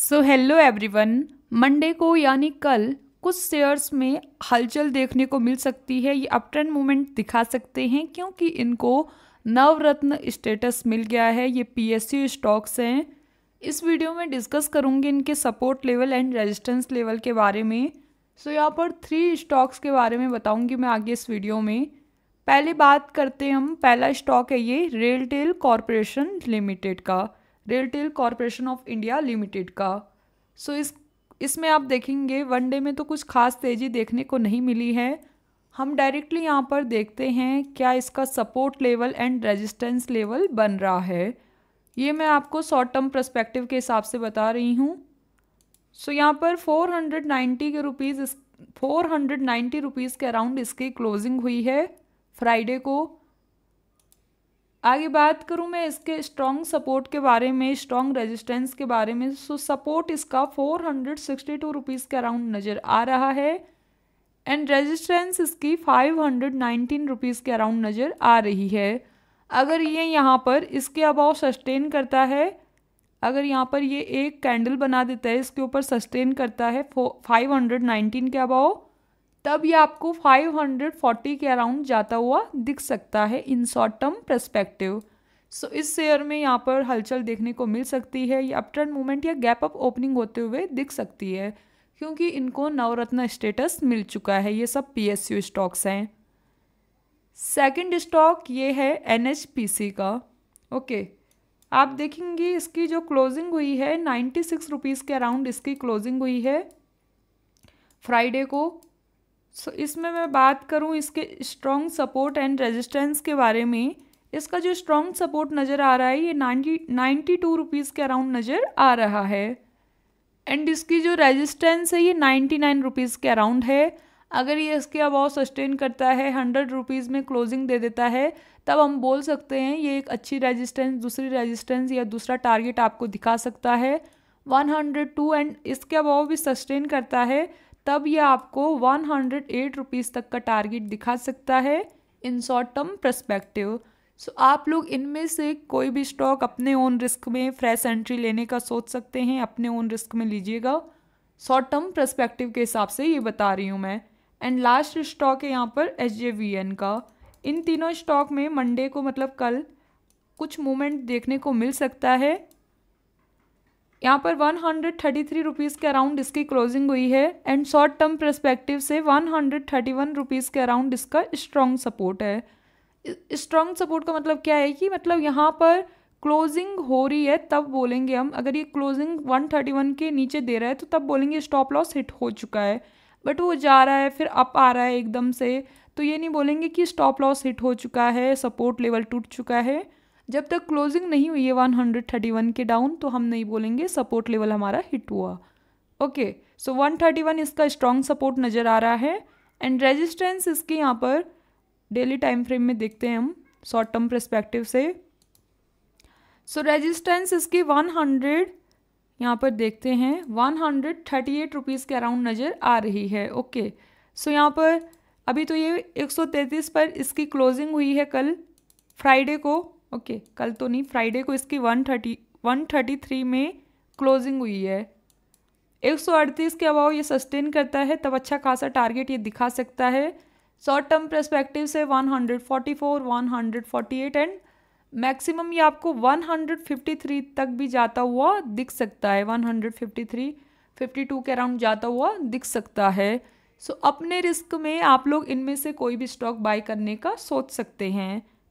so hello everyone Monday को यानी कल कुछ शेयर्स में हलचल देखने को मिल सकती है ये अप ट्रेंड मूवमेंट दिखा सकते हैं क्योंकि इनको नवरत्न स्टेटस मिल गया है ये पीएसयू स्टॉक्स हैं इस वीडियो में डिस्कस करूँगी इनके support level and resistance level के बारे में सो so, यहाँ पर थ्री स्टॉक्स के बारे में बताऊँगी मैं आगे इस वीडियो में पहले बात करते हैं हम पहला स्टॉक है ये रेलटेल कॉरपोरेशन लिमिटेड का RailTel Corporation of India Limited का सो इस इसमें आप देखेंगे वनडे में तो कुछ खास तेज़ी देखने को नहीं मिली है हम डायरेक्टली यहाँ पर देखते हैं क्या इसका support level and resistance level बन रहा है ये मैं आपको शॉर्ट टर्म प्रस्पेक्टिव के हिसाब से बता रही हूँ सो so, यहाँ पर 490 के रुपीज़ 490 रुपीज़ के अराउंड इसकी क्लोजिंग हुई है फ्राइडे को आगे बात करूँ मैं इसके स्ट्रॉन्ग सपोर्ट के बारे में स्ट्रॉन्ग रेजिस्टेंस के बारे में सो सपोर्ट इसका four hundred sixty two rupees के अराउंड नज़र आ रहा है एंड रेजिस्टेंस इसकी फाइव हंड्रेड नाइनटीन रुपीज़ के अराउंड नज़र आ रही है अगर ये यहाँ पर इसके अबाव सस्टेन करता है अगर यहाँ पर ये एक कैंडल बना देता है इसके ऊपर सस्टेन करता है फाइव हंड्रेड नाइनटीन के अबाव तब ये आपको 540 के अराउंड जाता हुआ दिख सकता है in short term perspective so इस शेयर में यहाँ पर हलचल देखने को मिल सकती है या अपट्रेंड मूवमेंट या गैप अप ओपनिंग होते हुए दिख सकती है क्योंकि इनको नवरत्न स्टेटस मिल चुका है ये सब यू स्टॉक्स हैं सेकेंड स्टॉक ये है सी का ओके आप देखेंगे इसकी जो क्लोजिंग हुई है नाइन्टी सिक्स रुपीज़ के अराउंड इसकी क्लोजिंग हुई है फ्राइडे को सो इसमें मैं बात करूँ इसके स्ट्रॉन्ग सपोर्ट एंड रेजिस्टेंस के बारे में इसका जो स्ट्रॉन्ग सपोर्ट नज़र आ रहा है ये नाइन्टी नाइन्टी टू रुपीज़ के अराउंड नज़र आ रहा है एंड इसकी जो रेजिस्टेंस है ये नाइन्टी नाइन रुपीज़ के अराउंड है अगर ये इसके अभाव सस्टेन करता है हंड्रेड रुपीज़ में क्लोजिंग दे देता है तब हम बोल सकते हैं ये एक अच्छी रेजिस्टेंस दूसरी रेजिस्टेंस या दूसरा टारगेट आपको दिखा सकता है वन हंड्रेड टू एंड इसके अभाव भी सस्टेन करता है तब यह आपको वन हंड्रेड एट रुपीज़ तक का टारगेट दिखा सकता है in short term perspective so आप लोग इनमें से कोई भी स्टॉक अपने ओन रिस्क में फ्रेश एंट्री लेने का सोच सकते हैं अपने ओन रिस्क में लीजिएगा शॉर्ट टर्म प्रस्पेक्टिव के हिसाब से ये बता रही हूँ मैं एंड लास्ट स्टॉक है यहाँ पर एच जे वी एन का इन तीनों स्टॉक में मंडे को मतलब कल कुछ मूवमेंट देखने को मिल सकता है यहाँ पर one hundred thirty three rupees के अराउंड इसकी क्लोजिंग हुई है एंड शॉर्ट टर्म प्रस्पेक्टिव से one hundred thirty one rupees के अराउंड इसका स्ट्रॉन्ग सपोर्ट है स्ट्रॉन्ग सपोर्ट का मतलब क्या है कि मतलब यहाँ पर क्लोजिंग हो रही है तब बोलेंगे हम अगर ये क्लोजिंग 131 के नीचे दे रहा है तो तब बोलेंगे स्टॉप लॉस हिट हो चुका है बट वो जा रहा है फिर अप आ रहा है एकदम से तो ये नहीं बोलेंगे कि स्टॉप लॉस हिट हो चुका है सपोर्ट लेवल टूट चुका है जब तक क्लोजिंग नहीं हुई है 131 के डाउन तो हम नहीं बोलेंगे सपोर्ट लेवल हमारा हिट हुआ ओके सो 131 इसका स्ट्रॉन्ग सपोर्ट नज़र आ रहा है एंड रेजिस्टेंस इसके यहाँ पर डेली टाइम फ्रेम में देखते हैं हम शॉर्ट टर्म प्रस्पेक्टिव से सो so, रेजिस्टेंस इसके 100 यहाँ पर देखते हैं one hundred thirty eight rupees के अराउंड नज़र आ रही है ओके सो so, यहाँ पर अभी तो ये 133 पर इसकी क्लोजिंग हुई है कल फ्राइडे को ओके okay, कल तो नहीं फ्राइडे को इसकी one thirty one thirty three में क्लोजिंग हुई है एक सौ अड़तीस के अभाव ये सस्टेन करता है तब अच्छा खासा टारगेट ये दिखा सकता है शॉर्ट टर्म परस्पेक्टिव से one hundred forty four one hundred forty eight and maximum ये आपको वन हंड्रेड फिफ्टी थ्री तक भी जाता हुआ दिख सकता है one hundred fifty three fifty two के अराउंड जाता हुआ दिख सकता है सो so, अपने रिस्क में आप लोग इनमें से कोई भी स्टॉक बाय करने का सोच सकते हैं